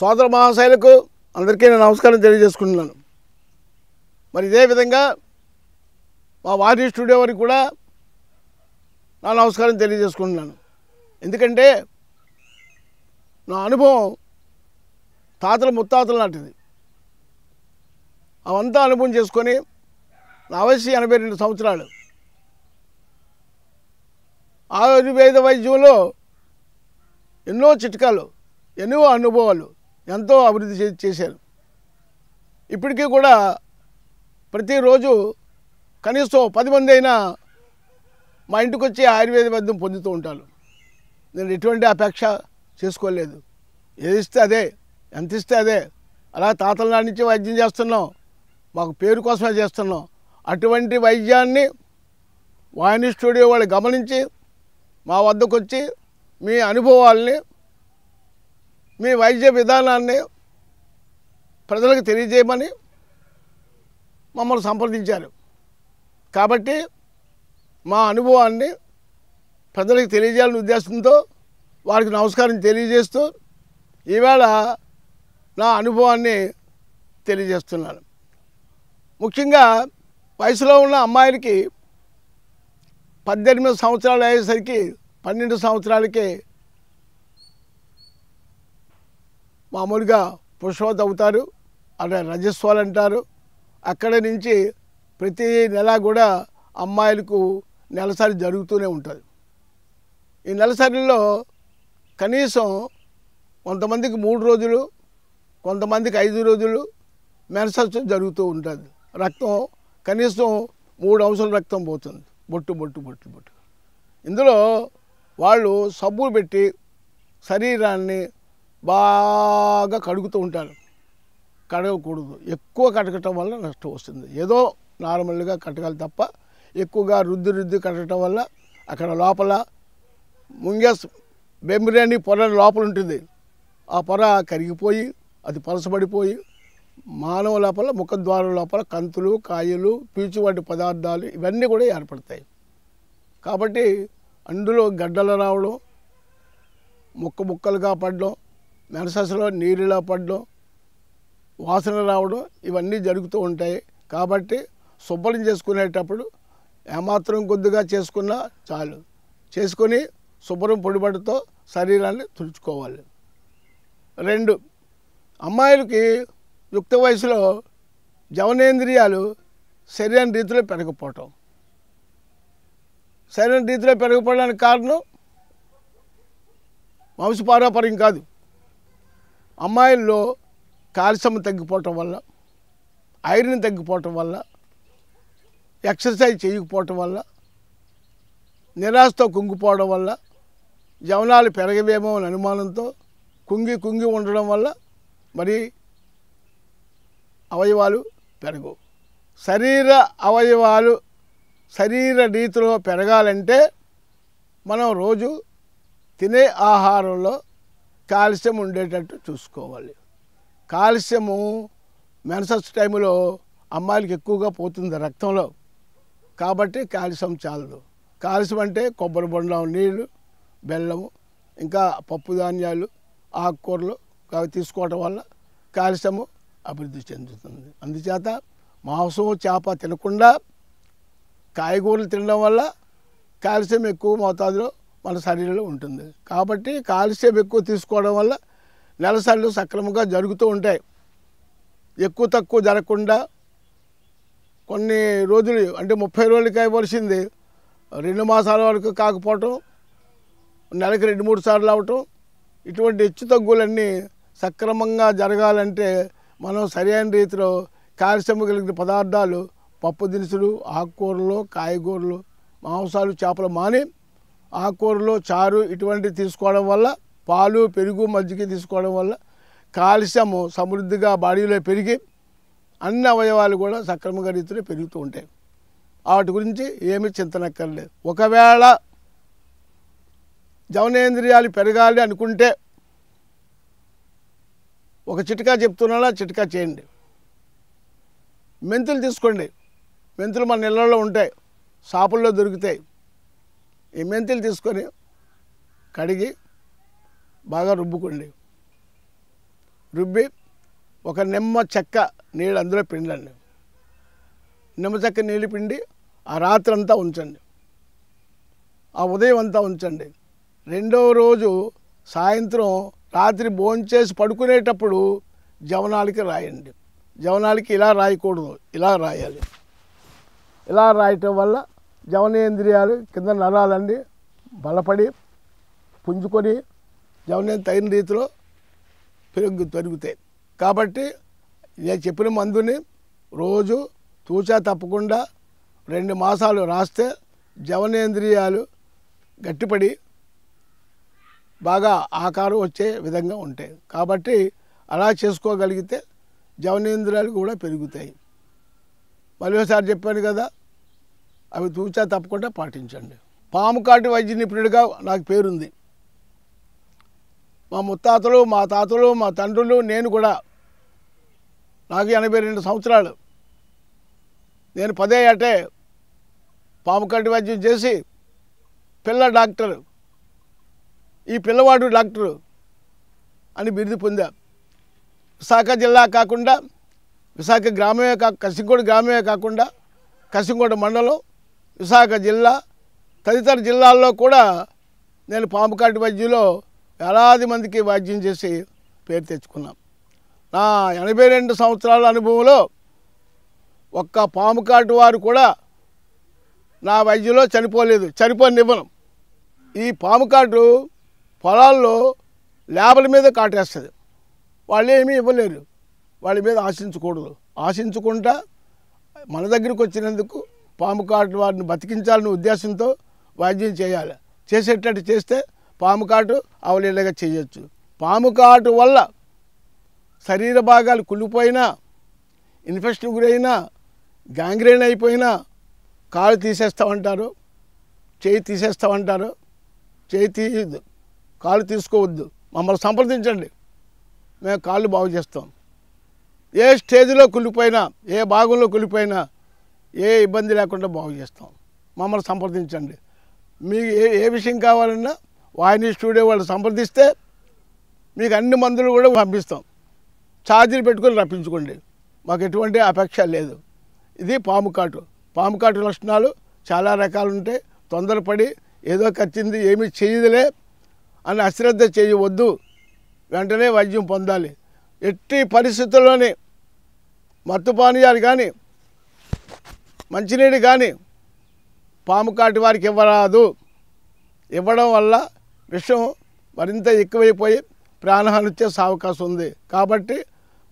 సోదర మహాశైలకు అందరికీ నేను నమస్కారం తెలియజేసుకుంటున్నాను మరి ఇదే విధంగా మా వారి స్టూడియో వారికి కూడా నా నమస్కారం తెలియజేసుకుంటున్నాను ఎందుకంటే నా అనుభవం తాతల ముత్తాతల నాటిది అవంతా అనుభవం చేసుకొని నా వయసు ఎనభై రెండు సంవత్సరాలు ఆయుర్వేద వైద్యంలో ఎన్నో చిట్కాలు ఎన్నో అనుభవాలు ఎంతో అభివృద్ధి చేశారు ఇప్పటికీ కూడా ప్రతిరోజు కనీసం పది మంది అయినా మా ఇంటికి వచ్చి ఆయుర్వేద వైద్యం పొందుతూ ఉంటాను నేను ఎటువంటి అపేక్ష చేసుకోలేదు ఏది ఇస్తే అదే ఎంత ఇస్తే అదే అలా తాతల నాటి నుంచి వైద్యం చేస్తున్నాం మాకు పేరు కోసమే చేస్తున్నాం అటువంటి వైద్యాన్ని వాయిని స్టూడియో వాళ్ళు గమనించి మా వద్దకు వచ్చి మీ అనుభవాల్ని మీ వైద్య విధానాన్ని ప్రజలకు తెలియజేయమని మమ్మల్ని సంప్రదించారు కాబట్టి మా అనుభవాన్ని ప్రజలకు తెలియజేయాలని ఉద్దేశంతో వారికి నమస్కారం తెలియజేస్తూ ఈవేళ నా అనుభవాన్ని తెలియజేస్తున్నాను ముఖ్యంగా వయసులో ఉన్న అమ్మాయిలకి పద్దెనిమిది సంవత్సరాలు అయ్యేసరికి పన్నెండు సంవత్సరాలకి మామూలుగా పురుషోత్ అవుతారు అక్కడ రజస్వాలు అంటారు అక్కడ నుంచి ప్రతి నెల కూడా అమ్మాయిలకు నెలసరి జరుగుతూనే ఉంటుంది ఈ నెలసరిలో కనీసం కొంతమందికి మూడు రోజులు కొంతమందికి ఐదు రోజులు మెనసత్వం జరుగుతూ ఉంటుంది రక్తం కనీసం మూడు అంశాల రక్తం పోతుంది బొట్టు బొట్టు బొట్టు బొట్టు ఇందులో వాళ్ళు సబ్బు పెట్టి శరీరాన్ని బాగా కడుగుతూ ఉంటారు కడగకూడదు ఎక్కువ కడగటం వల్ల నష్టం వస్తుంది ఏదో నార్మల్గా కట్టగాలి తప్ప ఎక్కువగా రుద్ది రుద్ది కట్టడం వల్ల అక్కడ లోపల ముంగస్ బెంబిరేని పొర లోపల ఉంటుంది ఆ పొర కరిగిపోయి అది పలసబడిపోయి మానవ లోపల ముఖద్వారం లోపల కంతులు కాయలు పీచు వంటి పదార్థాలు ఇవన్నీ కూడా ఏర్పడతాయి కాబట్టి అందులో గడ్డలు రావడం ముక్క ముక్కలుగా పడడం మెరసస్లో నీరులా పడడం వాసన రావడం ఇవన్నీ జరుగుతూ ఉంటాయి కాబట్టి శుభ్రం చేసుకునేటప్పుడు ఏమాత్రం కొద్దిగా చేసుకున్నా చాలు చేసుకొని శుభ్రం పొడిబడితో శరీరాన్ని తుడుచుకోవాలి రెండు అమ్మాయిలకి యుక్త వయసులో జవనేంద్రియాలు శరీరం రీతిలో పెరగపోవటం శరీరం రీతిలో పెరగపోవడానికి కారణం వంశపారాపర్యం కాదు అమ్మాయిల్లో కాల్షియం తగ్గిపోవటం వల్ల ఐరన్ తగ్గిపోవటం వల్ల ఎక్సర్సైజ్ చేయకపోవటం వల్ల నిరాశతో కుంగిపోవడం వల్ల జవనాలు పెరగవేమో అని అనుమానంతో కుంగి కుంగి ఉండడం వల్ల మరి అవయవాలు పెరగవు శరీర అవయవాలు శరీర రీతిలో పెరగాలంటే మనం రోజు తినే ఆహారంలో కాల్షియం ఉండేటట్టు చూసుకోవాలి కాల్షియము మెనసస్ టైంలో అమ్మాయిలకి ఎక్కువగా పోతుంది రక్తంలో కాబట్టి కాల్షియం చాలదు కాల్షియం అంటే కొబ్బరి బొండం నీళ్ళు బెల్లము ఇంకా పప్పు ధాన్యాలు ఆకుకూరలు అవి తీసుకోవటం వల్ల కాల్షియము అభివృద్ధి చెందుతుంది అందుచేత మాంసం చేప తినకుండా కాయగూరలు తినడం వల్ల కాల్షియం ఎక్కువ మోతాదులో మన శరీరంలో ఉంటుంది కాబట్టి కాలుష్యం ఎక్కువ తీసుకోవడం వల్ల నెలసళ్ళు సక్రమంగా జరుగుతూ ఉంటాయి ఎక్కువ తక్కువ జరగకుండా కొన్ని రోజులు అంటే ముప్పై రోజులకి అయ్యవలసింది రెండు మాసాల వరకు కాకపోవటం నెలకి రెండు మూడు సార్లు అవటం ఇటువంటి హెచ్చు తగ్గులన్నీ సక్రమంగా జరగాలంటే మనం సరైన రీతిలో కాల్షియం కలిగిన పదార్థాలు పప్పు దినుసులు ఆకుకూరలు కాయగూరలు మాంసాలు చేపలు మాని ఆకుకూరలు చారు ఇటువంటివి తీసుకోవడం వల్ల పాలు పెరుగు మజ్జిగ తీసుకోవడం వల్ల కాల్షియము సమృద్ధిగా బాడీలో పెరిగి అన్ని అవయవాలు కూడా సక్రమంగా రీతిలో పెరుగుతూ ఉంటాయి వాటి గురించి ఏమి చింతనక్కర్లేదు ఒకవేళ జవనేంద్రియాలు పెరగాలి అనుకుంటే ఒక చిటికా చెప్తున్నా చిటికా చేయండి మెంతులు తీసుకోండి మెంతులు మన ఇళ్లలో ఉంటాయి షాపుల్లో దొరుకుతాయి ఈ మెంతులు తీసుకొని కడిగి బాగా రుబ్బుకోండి రుబ్బి ఒక నిమ్మ చెక్క నీళ్ళు అందులో పిండండి నిమ్మ చెక్క నీళ్ళు పిండి ఆ రాత్రి అంతా ఉంచండి ఆ ఉదయం అంతా ఉంచండి రెండవ రోజు సాయంత్రం రాత్రి భోంచేసి పడుకునేటప్పుడు జవనాలకి రాయండి జవనాలకి ఇలా రాయకూడదు ఇలా రాయాలి ఇలా రాయటం వల్ల జవనేంద్రియాలు కింద నరాలన్నీ బలపడి పుంజుకొని జవనే తగిన రీతిలో పెరుగు పెరుగుతాయి కాబట్టి నేను చెప్పిన మందుని రోజు తూచా తప్పకుండా రెండు మాసాలు రాస్తే జవనేంద్రియాలు గట్టిపడి బాగా ఆకారం వచ్చే విధంగా ఉంటాయి కాబట్టి అలా చేసుకోగలిగితే జవనేంద్రియాలు కూడా పెరుగుతాయి మరోసారి చెప్పాను కదా అవి తూచా తప్పకుండా పాటించండి పాము కాటి వైద్య నిపుణుడిగా నాకు పేరుంది మా ముత్తాతలు మా తాతలు మా తండ్రులు నేను కూడా నాకు ఎనభై రెండు సంవత్సరాలు నేను పదే అటే పాము కాటి వైద్యం చేసి పిల్ల డాక్టర్ ఈ పిల్లవాడు డాక్టరు అని బిరుదు పొందా విశాఖ జిల్లా కాకుండా విశాఖ గ్రామమే కా కసింగోడు గ్రామమే కాకుండా కసింగోడ మండలం విశాఖ జిల్లా తదితర జిల్లాల్లో కూడా నేను పాము కాటి వైద్యులో వేలాది మందికి వైద్యం చేసి పేరు తెచ్చుకున్నాం నా ఎనభై రెండు సంవత్సరాల అనుభవంలో ఒక్క పాము కాటు వారు కూడా నా వైద్యులో చనిపోలేదు చనిపోనివ్వను ఈ పాము కాటు పొలాల్లో లేబల మీద కాటేస్తుంది వాళ్ళు ఏమీ ఇవ్వలేరు వాళ్ళ మీద ఆశించకూడదు ఆశించకుండా మన దగ్గరికి వచ్చినందుకు పాము కాటు వారిని బతికించాలనే ఉద్దేశంతో వైద్యం చేయాలి చేసేటట్టు చేస్తే పాము కాటు అవలీలగా చేయొచ్చు పాము కాటు వల్ల శరీర భాగాలు కుళ్ళిపోయినా ఇన్ఫెక్షన్ గురైనా గ్యాంగ్రైన్ అయిపోయినా కాలు తీసేస్తామంటారు చేయి తీసేస్తామంటారు చేయి తీయద్దు కాలు తీసుకోవద్దు మమ్మల్ని సంప్రదించండి మేము కాళ్ళు బాగు చేస్తాం ఏ స్టేజ్లో కుళ్ళిపోయినా ఏ భాగంలో కుళ్ళిపోయినా ఏ ఇబ్బంది లేకుండా బాగు చేస్తాం మమ్మల్ని సంప్రదించండి మీకు ఏ ఏ విషయం కావాలన్నా వాయిని స్టూడియో వాళ్ళు సంప్రదిస్తే మీకు అన్ని మందులు కూడా పంపిస్తాం ఛార్జీలు పెట్టుకొని రప్పించుకోండి మాకు ఎటువంటి అపేక్ష లేదు ఇది పాము కాటు పాము కాటు లక్షణాలు చాలా రకాలు ఉంటాయి తొందరపడి ఏదో కచ్చింది ఏమీ చేయదులే అని అశ్రద్ధ చేయవద్దు వెంటనే వైద్యం పొందాలి ఎట్టి పరిస్థితుల్లోనే మత్తు పానీయాలు కానీ మంచినీరు కానీ పాము కాటి వారికి ఇవ్వరాదు ఇవ్వడం వల్ల విషం మరింత ఎక్కువైపోయి ప్రాణహాని వచ్చే అవకాశం ఉంది కాబట్టి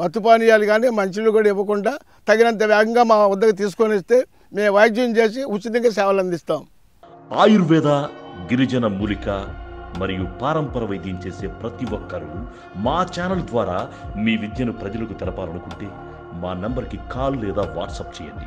మత్తు పానీయాలు కానీ మంచినీళ్ళు కూడా ఇవ్వకుండా తగినంత వేగంగా మా వద్దకు తీసుకొని ఇస్తే మేము వైద్యం చేసి ఉచితంగా సేవలు అందిస్తాం ఆయుర్వేద గిరిజన మూలిక మరియు పారంపర వైద్యం చేసే ప్రతి ఒక్కరూ మా ఛానల్ ద్వారా మీ విద్యను ప్రజలకు తెలపాలనుకుంటే మా నంబర్కి కాల్ లేదా వాట్సాప్ చేయండి